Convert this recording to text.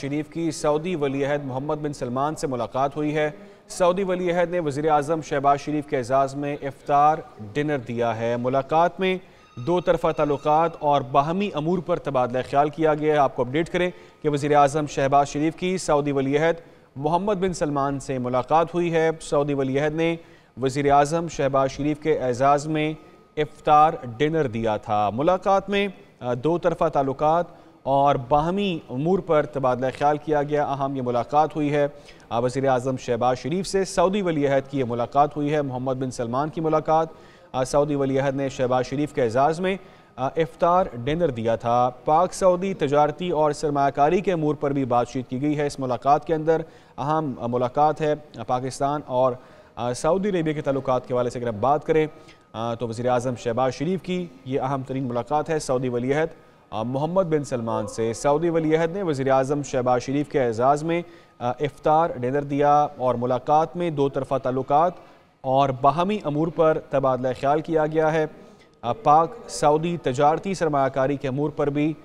शरीफ की सऊदी वली Mohammed bin Salman से मुलाकात हुई है सऊदी वलीहद ने वज़ी अजम शहबाज शरीफ के एजाज़ में इफ्तार डिनर दिया है मुलाकात में दो तरफ़ा ताल्लुक और बाहमी अमूर पर तबादला ख्याल किया गया है आपको अपडेट करें कि वज़ी अजम शहबाज शरीफ की सऊदी वलीहद मोहम्मद बिन सलमान से मुलाकात हुई है सऊदी वलीहद ने वज़ी अजम शहबाज शरीफ के एजाज़ में इफ्तार डिनर दिया था मुलाकात में दो तरफ़ा तल्लत और बाहमी अमूर पर तबादला ख्याल किया गया अहम ये मुलाकात हुई है वज़ी अजम शहबाज शरीफ से सऊदी वलीहद की ये मुलाकात हुई है मोहम्मद बिन सलमान की मुलाकात सऊदी वलीहद ने शहबाज शरीफ के एजाज़ में इफ्तार डिनर दिया था पाक सऊदी तजारती और सरमाकारी के अमूर पर भी बातचीत की गई है इस मुलाकात के अंदर अहम मुलाकात है पाकिस्तान और सऊदी अरबिया के तलुक के हवाले से अगर हम बात करें तो वज़ी अजम शहबाज शरीफ की ये अहम तरीन मुलाकात है सऊदी वलीहद मोहम्मद बिन सलमान से सऊदी वलीहद ने वज़ी अजम शहबाज शरीफ के एज़ाज़ में इफ्तार डिनर दिया और मुलाकात में दो तरफ़ा ताल्लुक और बाहमी अमूर पर तबादला ख्याल किया गया है पाक सऊदी तजारती सरमाकारी के अमूर पर भी